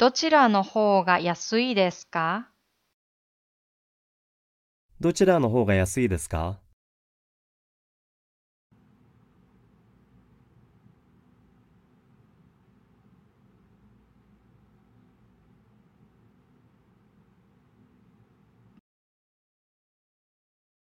どちらの方が安いですかどちらの方が安いですか